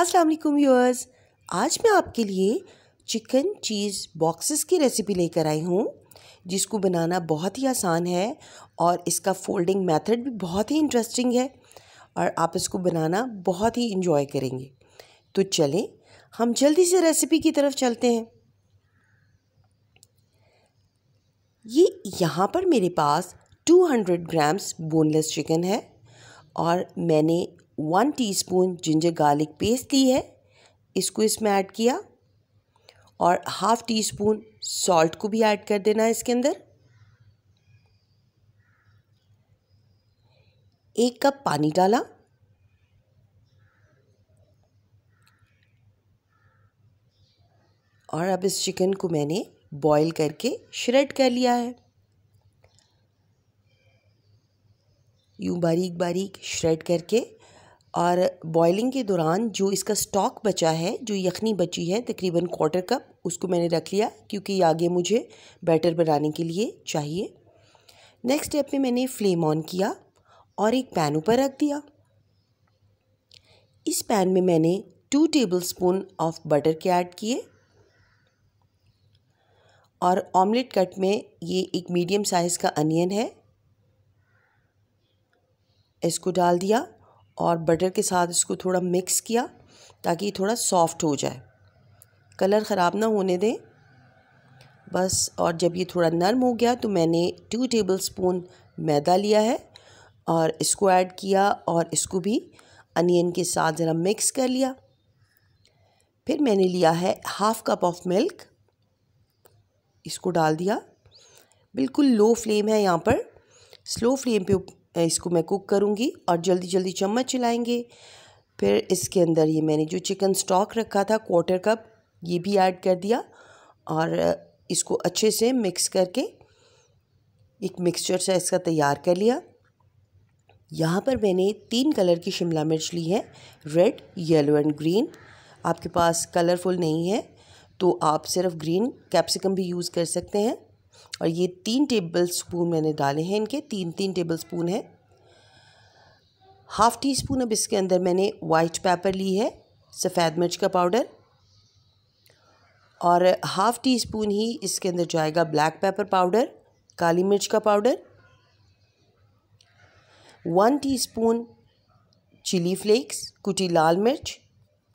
अस्सलाम वालेकुम व्यूअर्स आज मैं आपके लिए चिकन चीज़ बॉक्सेस की रेसिपी लेकर आई हूँ जिसको बनाना बहुत ही आसान है और इसका फोल्डिंग मेथड भी बहुत ही इंटरेस्टिंग है और आप इसको बनाना बहुत ही इन्जॉय करेंगे तो चलें हम जल्दी से रेसिपी की तरफ चलते हैं ये यहाँ पर मेरे पास 200 ग्राम्स बोनलेस चिकन है और मैंने one teaspoon ginger garlic paste ली है इसको इसमें ऐड किया और हाफ़ टी स्पून सॉल्ट को भी ऐड कर देना है इसके अंदर एक कप पानी डाला और अब इस चिकन को मैंने बॉईल करके श्रेड कर लिया है यूँ बारीक बारीक श्रेड करके और बॉयलिंग के दौरान जो इसका स्टॉक बचा है जो यखनी बची है तकरीबन क्वार्टर कप उसको मैंने रख लिया क्योंकि आगे मुझे बैटर बनाने के लिए चाहिए नेक्स्ट स्टेप में मैंने फ्लेम ऑन किया और एक पैन ऊपर रख दिया इस पैन में मैंने two tablespoon of butter के ऐड किए और ऑमलेट कट में ये एक मीडियम साइज़ का अनियन है इसको डाल दिया और बटर के साथ इसको थोड़ा मिक्स किया ताकि थोड़ा सॉफ्ट हो जाए कलर ख़राब ना होने दें बस और जब ये थोड़ा नरम हो गया तो मैंने टू टेबल स्पून मैदा लिया है और इसको ऐड किया और इसको भी अनियन के साथ ज़रा मिक्स कर लिया फिर मैंने लिया है हाफ़ कप ऑफ मिल्क इसको डाल दिया बिल्कुल लो फ्लेम है यहाँ पर स्लो फ्लेम पे इसको मैं कुक करूँगी और जल्दी जल्दी चम्मच चलाएँगे फिर इसके अंदर ये मैंने जो चिकन स्टॉक रखा था क्वार्टर कप ये भी ऐड कर दिया और इसको अच्छे से मिक्स करके एक मिक्सचर सा इसका तैयार कर लिया यहाँ पर मैंने तीन कलर की शिमला मिर्च ली है रेड येलो एंड ग्रीन आपके पास कलरफुल नहीं है तो आप सिर्फ ग्रीन कैप्सिकम भी यूज़ कर सकते हैं और ये तीन टेबल स्पून मैंने डाले हैं इनके तीन तीन टेबल स्पून है हाफ़ टी स्पून अब इसके अंदर मैंने वाइट पेपर ली है सफ़ेद मिर्च का पाउडर और हाफ़ टी स्पून ही इसके अंदर जाएगा ब्लैक पेपर पाउडर काली मिर्च का powder one teaspoon chili flakes कुटी लाल मिर्च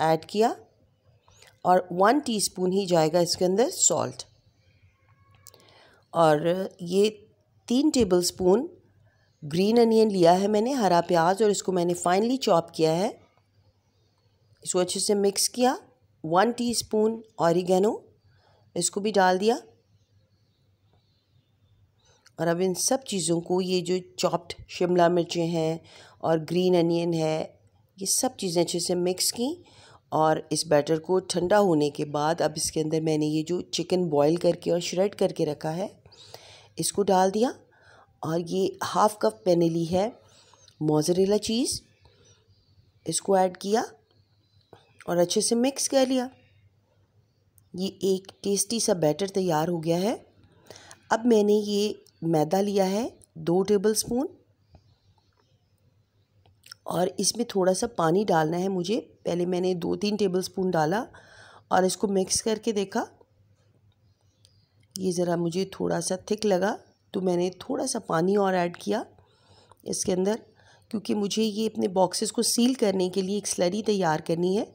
ऐड किया और वन टीस्पून ही जाएगा इसके अंदर सॉल्ट और ये तीन टेबल स्पून ग्रीन अनियन लिया है मैंने हरा प्याज और इसको मैंने फाइनली चॉप किया है इसको अच्छे से मिक्स किया वन टीस्पून ऑरिगेनो इसको भी डाल दिया और अब इन सब चीज़ों को ये जो चॉप्ड शिमला मिर्चें हैं और ग्रीन अनियन है ये सब चीज़ें अच्छे से मिक्स की और इस बैटर को ठंडा होने के बाद अब इसके अंदर मैंने ये जो चिकन बॉईल करके और श्रेड करके रखा है इसको डाल दिया और ये हाफ़ कप मैंने ली है मोज़रेला चीज़ इसको ऐड किया और अच्छे से मिक्स कर लिया ये एक टेस्टी सा बैटर तैयार हो गया है अब मैंने ये मैदा लिया है दो टेबल स्पून और इसमें थोड़ा सा पानी डालना है मुझे पहले मैंने दो तीन टेबल स्पून डाला और इसको मिक्स करके देखा ये ज़रा मुझे थोड़ा सा थिक लगा तो मैंने थोड़ा सा पानी और ऐड किया इसके अंदर क्योंकि मुझे ये अपने बॉक्सेस को सील करने के लिए एक स्लरी तैयार करनी है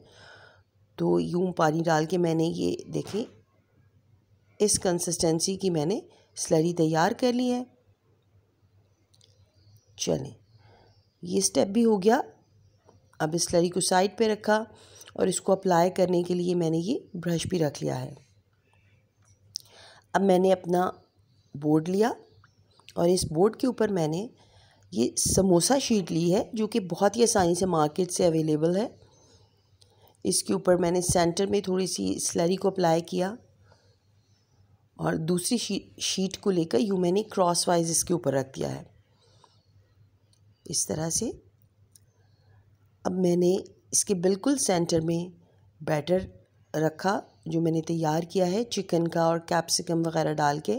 तो यूँ पानी डाल के मैंने ये देखें इस कंसिस्टेंसी की मैंने स्लरी तैयार कर ली है चलें ये स्टेप भी हो गया अब इस स्लरी को साइड पे रखा और इसको अप्लाई करने के लिए मैंने ये ब्रश भी रख लिया है अब मैंने अपना बोर्ड लिया और इस बोर्ड के ऊपर मैंने ये समोसा शीट ली है जो कि बहुत ही आसानी से मार्केट से अवेलेबल है इसके ऊपर मैंने सेंटर में थोड़ी सी स्लरी को अप्लाई किया और दूसरी शी, शीट को लेकर यूँ मैंने क्रॉस वाइज इसके ऊपर रख दिया है इस तरह से अब मैंने इसके बिल्कुल सेंटर में बैटर रखा जो मैंने तैयार किया है चिकन का और कैप्सिकम वगैरह डाल के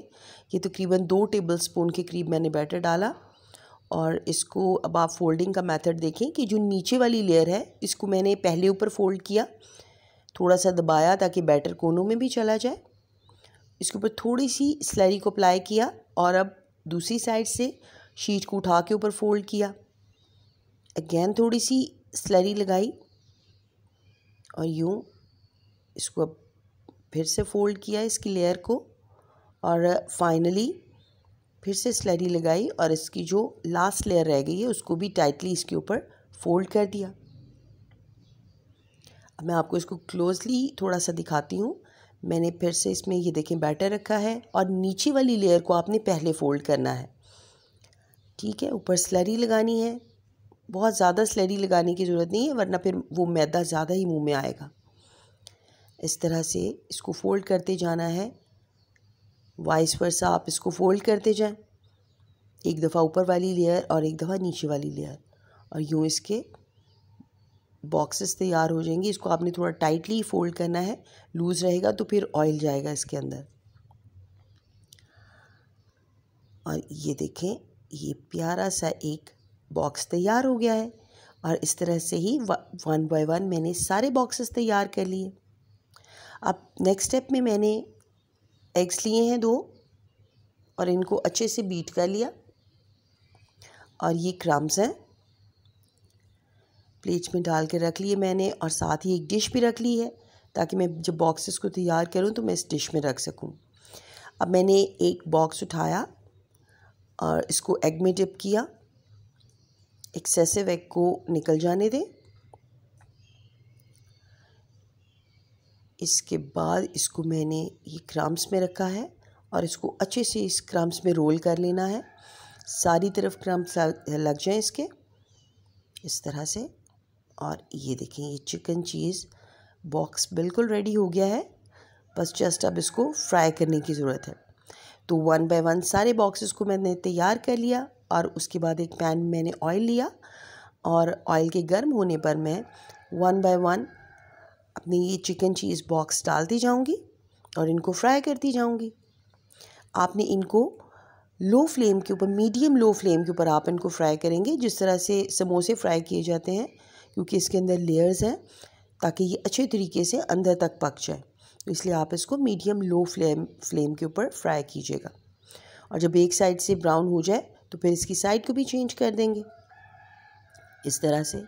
ये तकरीबन दो टेबल स्पून के करीब मैंने बैटर डाला और इसको अब आप फोल्डिंग का मेथड देखें कि जो नीचे वाली लेयर है इसको मैंने पहले ऊपर फोल्ड किया थोड़ा सा दबाया ताकि बैटर कोनों में भी चला जाए इसके ऊपर थोड़ी सी स्लरी को अप्लाई किया और अब दूसरी साइड से शीट को उठा के ऊपर फोल्ड किया अगेन थोड़ी सी स्लरी लगाई और यूँ इसको अब फिर से फोल्ड किया इसकी लेयर को और फाइनली फिर से स्लरी लगाई और इसकी जो लास्ट लेयर रह गई है उसको भी टाइटली इसके ऊपर फोल्ड कर दिया अब मैं आपको इसको क्लोजली थोड़ा सा दिखाती हूँ मैंने फिर से इसमें ये देखें बैटर रखा है और नीचे वाली लेयर को आपने पहले फ़ोल्ड करना है ठीक है ऊपर स्लरी लगानी है बहुत ज़्यादा स्लरी लगाने की ज़रूरत नहीं है वरना फिर वो मैदा ज़्यादा ही मुँह में आएगा इस तरह से इसको फोल्ड करते जाना है वाइस वर्सा आप इसको फोल्ड करते जाएं एक दफ़ा ऊपर वाली लेयर और एक दफ़ा नीचे वाली लेयर और यूँ इसके बॉक्सेस तैयार हो जाएंगे इसको आपने थोड़ा टाइटली फोल्ड करना है लूज़ रहेगा तो फिर ऑयल जाएगा इसके अंदर और ये देखें ये प्यारा सा एक बॉक्स तैयार हो गया है और इस तरह से ही वन बाय वन मैंने सारे बॉक्सेस तैयार कर लिए अब नेक्स्ट स्टेप में मैंने एग्स लिए हैं दो और इनको अच्छे से बीट कर लिया और ये क्रम्स हैं प्लेट में डाल के रख लिए मैंने और साथ ही एक डिश भी रख ली है ताकि मैं जब बॉक्सेस को तैयार करूं तो मैं इस डिश में रख सकूं अब मैंने एक बॉक्स उठाया और इसको एग में डिप किया एक्सेसिव एग को निकल जाने दें इसके बाद इसको मैंने ये क्राम्स में रखा है और इसको अच्छे से इस क्राम्स में रोल कर लेना है सारी तरफ क्राम्स लग जाए इसके इस तरह से और ये देखें ये चिकन चीज़ बॉक्स बिल्कुल रेडी हो गया है बस जस्ट अब इसको फ्राई करने की ज़रूरत है तो वन बाय वन सारे बॉक्सेस को मैंने तैयार कर लिया और उसके बाद एक पैन मैंने ऑयल लिया और ऑयल के गर्म होने पर मैं वन बाय वन अपनी ये चिकन चीज़ बॉक्स डालती जाऊंगी और इनको फ्राई करती जाऊंगी आपने इनको लो फ्लेम के ऊपर मीडियम लो फ्लेम के ऊपर आप इनको फ्राई करेंगे जिस तरह से समोसे फ्राई किए जाते हैं क्योंकि इसके अंदर लेयर्स हैं ताकि ये अच्छे तरीके से अंदर तक पक जाए तो इसलिए आप इसको मीडियम लो फ्लेम फ्लेम के ऊपर फ्राई कीजिएगा और जब एक साइड से ब्राउन हो जाए तो फिर इसकी साइड को भी चेंज कर देंगे इस तरह से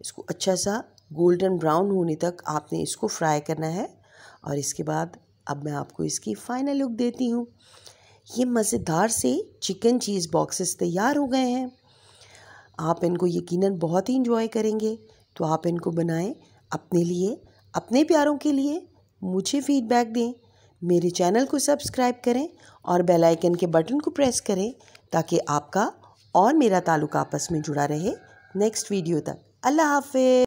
इसको अच्छा सा गोल्डन ब्राउन होने तक आपने इसको फ्राई करना है और इसके बाद अब मैं आपको इसकी फाइनल लुक देती हूँ ये मज़ेदार से चिकन चीज़ बॉक्सेस तैयार हो गए हैं आप इनको यकीनन बहुत ही इंजॉय करेंगे तो आप इनको बनाएं अपने लिए अपने प्यारों के लिए मुझे फीडबैक दें मेरे चैनल को सब्सक्राइब करें और बेल आइकन के बटन को प्रेस करें ताकि आपका और मेरा ताल्लुक आपस में जुड़ा रहे नेक्स्ट वीडियो तक अल्लाह हाफिज